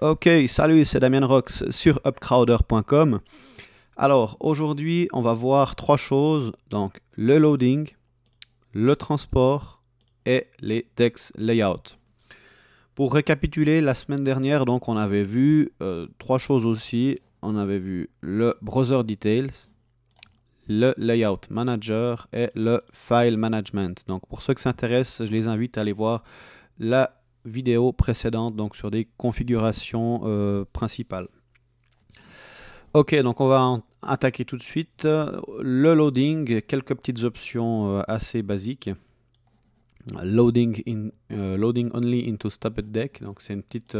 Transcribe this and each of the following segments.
Ok, salut, c'est Damien Rox sur upcrowder.com. Alors, aujourd'hui, on va voir trois choses. Donc, le loading, le transport et les text layout. Pour récapituler, la semaine dernière, donc, on avait vu euh, trois choses aussi. On avait vu le browser details, le layout manager et le file management. Donc, pour ceux qui s'intéressent, je les invite à aller voir la vidéo précédente, donc sur des configurations euh, principales. Ok, donc on va attaquer tout de suite le loading, quelques petites options euh, assez basiques. Loading, in, euh, loading only into Stupid Deck, donc c'est une petite,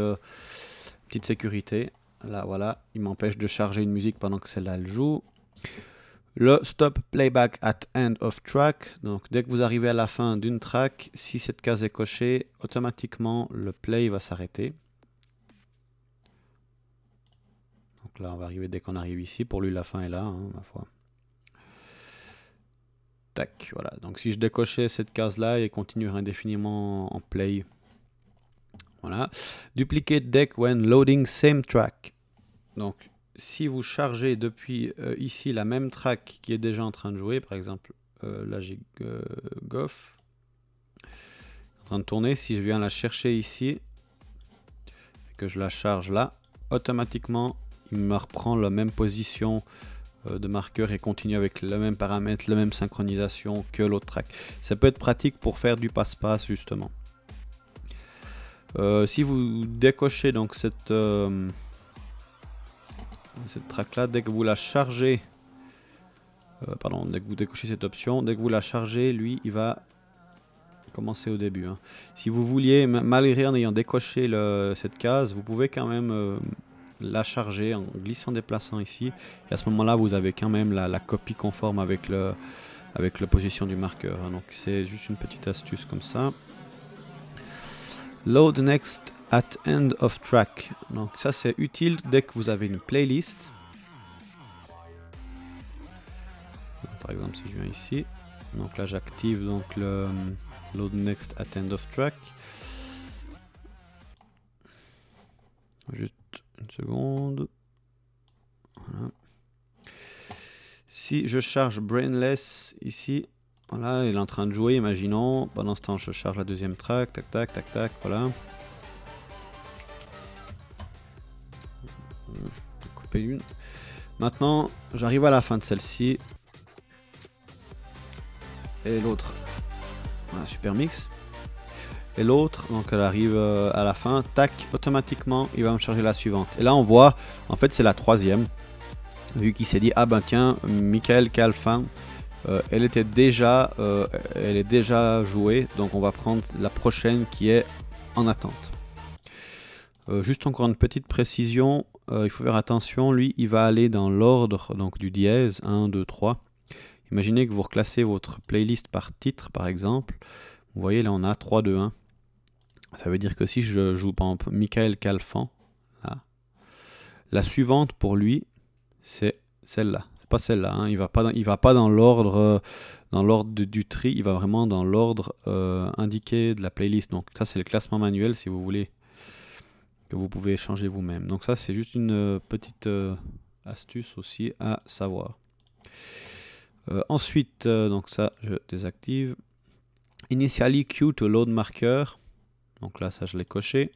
petite sécurité. Là voilà, il m'empêche de charger une musique pendant que celle-là elle joue le stop playback at end of track. Donc dès que vous arrivez à la fin d'une track, si cette case est cochée, automatiquement le play va s'arrêter. Donc là, on va arriver dès qu'on arrive ici. Pour lui, la fin est là, hein, ma foi. Tac, voilà. Donc si je décochais cette case-là, il continuerait indéfiniment en play. Voilà. Duplicate deck when loading same track. Donc si vous chargez depuis euh, ici la même track qui est déjà en train de jouer, par exemple, la euh, là j'ai euh, Goff en train de tourner, si je viens la chercher ici, que je la charge là, automatiquement il me reprend la même position de marqueur et continue avec le même paramètre, la même synchronisation que l'autre track. Ça peut être pratique pour faire du passe-passe justement. si vous décochez donc cette, cette track là, dès que vous la chargez, euh, pardon, dès que vous décochez cette option, dès que vous la chargez, lui il va commencer au début. Hein. Si vous vouliez, malgré en ayant décoché cette case, vous pouvez quand même euh, la charger en glissant déplaçant ici, et à ce moment là vous avez quand même la, copie conforme avec le avec la position du marqueur. Hein. Donc c'est juste une petite astuce comme ça. Load next At end of track. Donc ça c'est utile dès que vous avez une playlist. Par exemple si je viens ici. Donc là j'active donc le euh, load next at end of track. Juste une seconde. Si je charge Brainless ici, voilà, il est en train de jouer, imaginons. Pendant ce temps, je charge la deuxième track, tac, tac, tac, tac, voilà. Euh, couper une. Maintenant, j'arrive à la fin de celle-ci. Et l'autre. super mix. Et l'autre, donc elle arrive euh, à la fin. Tac, automatiquement, il va me charger la suivante. Et là, on voit, en fait, c'est la troisième. Vu qu'il s'est dit, ah ben tiens, Michael Calfin, euh, elle était déjà, elle est déjà jouée. Donc on va prendre la prochaine qui est en attente. juste encore une petite précision, euh, il faut faire attention, lui, il va aller dans l'ordre donc du dièse 1, 2, 3. Imaginez que vous reclassez votre playlist par titre, par exemple. Vous voyez, là, on a 3, 2, 1. Ça veut dire que si je joue, par exemple, Michael Calfan, la suivante pour lui, c'est celle-là. C'est pas celle-là. Hein. Il va pas va pas dans l'ordre euh, dans l'ordre du tri. Il va vraiment dans l'ordre euh, indiqué de la playlist. Donc ça, c'est le classement manuel si vous voulez que vous pouvez changer vous-même. Donc ça, c'est juste une euh, petite euh, astuce aussi à savoir. Euh, ensuite, donc ça, je désactive. Initially e queue to load marker. Donc là, ça, je l'ai coché.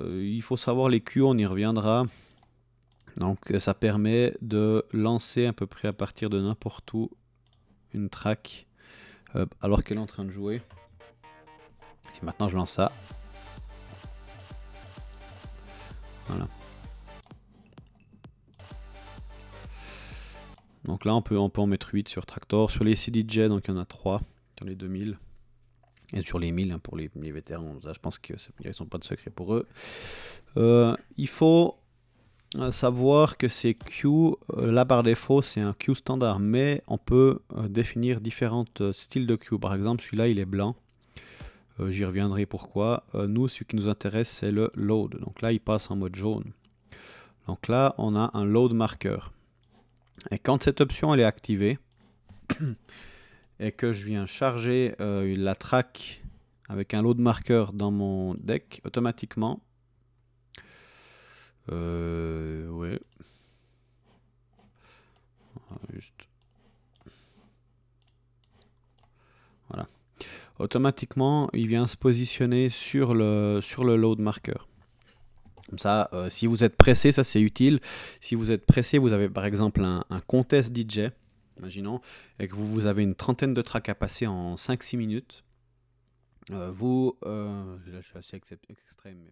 il faut savoir les queues, on y reviendra. Donc ça permet de lancer à peu près à partir de n'importe où une track alors qu'elle est en train de jouer. Si maintenant je lance ça, Donc là, on peut, en mettre 8 sur Tractor. Sur les CDJ, donc il y en a 3 sur les 2000. Et sur les 1000 hein, pour les, les vétérans, je pense qu'ils sont pas de secret pour eux. Euh, il faut euh, savoir que ces Q, euh, là par défaut, c'est un Q standard, mais on peut définir différents styles de Q. Par exemple, celui-là, il est blanc. Euh, j'y reviendrai pourquoi. Euh, nous, ce qui nous intéresse, c'est le load. Donc là, il passe en mode jaune. Donc là, on a un load marker. Et quand cette option elle est activée, et que je viens charger euh, la track avec un load marker dans mon deck, automatiquement, ouais. Ah, juste automatiquement, il vient se positionner sur le, sur le load marker. Comme ça, euh, si vous êtes pressé, ça c'est utile. Si vous êtes pressé, vous avez par exemple un, contest DJ, imaginons, et que vous, vous avez une trentaine de tracks à passer en 5-6 minutes. Euh, vous, euh, je suis assez extrême.